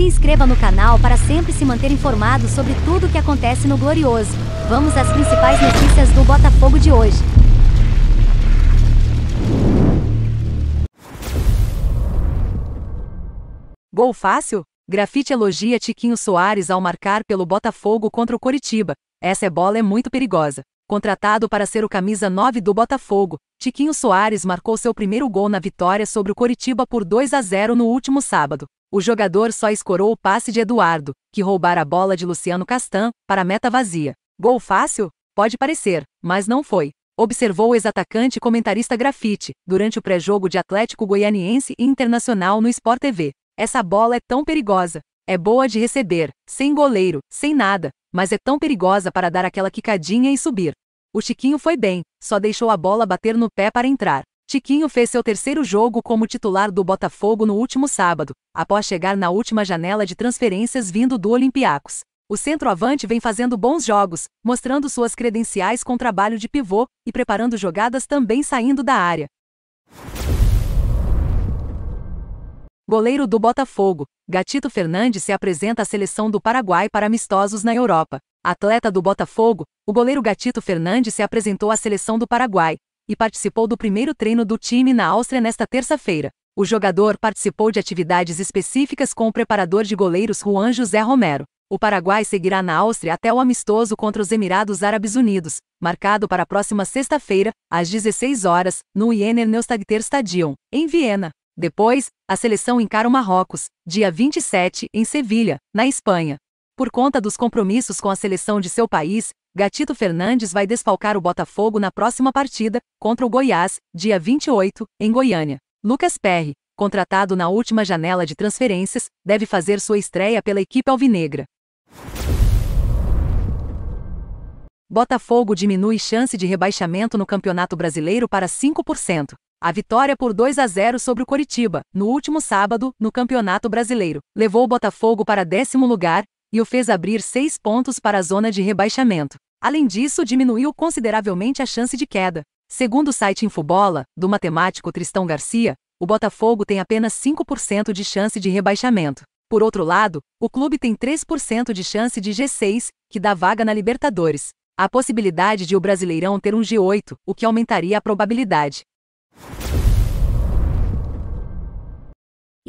se inscreva no canal para sempre se manter informado sobre tudo o que acontece no Glorioso. Vamos às principais notícias do Botafogo de hoje. Gol fácil? Grafite elogia Tiquinho Soares ao marcar pelo Botafogo contra o Coritiba. Essa bola é muito perigosa. Contratado para ser o camisa 9 do Botafogo, Tiquinho Soares marcou seu primeiro gol na vitória sobre o Coritiba por 2 a 0 no último sábado. O jogador só escorou o passe de Eduardo, que roubara a bola de Luciano Castan, para a meta vazia. Gol fácil? Pode parecer, mas não foi. Observou o ex-atacante e comentarista Grafite, durante o pré-jogo de Atlético Goianiense e Internacional no Sport TV. Essa bola é tão perigosa. É boa de receber, sem goleiro, sem nada, mas é tão perigosa para dar aquela quicadinha e subir. O Chiquinho foi bem, só deixou a bola bater no pé para entrar. Chiquinho fez seu terceiro jogo como titular do Botafogo no último sábado, após chegar na última janela de transferências vindo do Olympiacos. O centroavante vem fazendo bons jogos, mostrando suas credenciais com trabalho de pivô e preparando jogadas também saindo da área. Goleiro do Botafogo, Gatito Fernandes se apresenta à seleção do Paraguai para amistosos na Europa. Atleta do Botafogo, o goleiro Gatito Fernandes se apresentou à seleção do Paraguai e participou do primeiro treino do time na Áustria nesta terça-feira. O jogador participou de atividades específicas com o preparador de goleiros Juan José Romero. O Paraguai seguirá na Áustria até o amistoso contra os Emirados Árabes Unidos, marcado para a próxima sexta-feira, às 16 horas, no Wiener Neustadter Stadion, em Viena. Depois, a seleção encara o Marrocos, dia 27, em Sevilha, na Espanha. Por conta dos compromissos com a seleção de seu país, Gatito Fernandes vai desfalcar o Botafogo na próxima partida, contra o Goiás, dia 28, em Goiânia. Lucas Perry, contratado na última janela de transferências, deve fazer sua estreia pela equipe alvinegra. Botafogo diminui chance de rebaixamento no Campeonato Brasileiro para 5%. A vitória por 2 a 0 sobre o Coritiba, no último sábado, no Campeonato Brasileiro, levou o Botafogo para décimo lugar e o fez abrir seis pontos para a zona de rebaixamento. Além disso, diminuiu consideravelmente a chance de queda. Segundo o site Infobola, do matemático Tristão Garcia, o Botafogo tem apenas 5% de chance de rebaixamento. Por outro lado, o clube tem 3% de chance de G6, que dá vaga na Libertadores. A possibilidade de o Brasileirão ter um G8, o que aumentaria a probabilidade.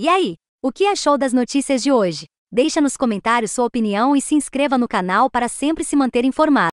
E aí, o que achou das notícias de hoje? Deixa nos comentários sua opinião e se inscreva no canal para sempre se manter informado.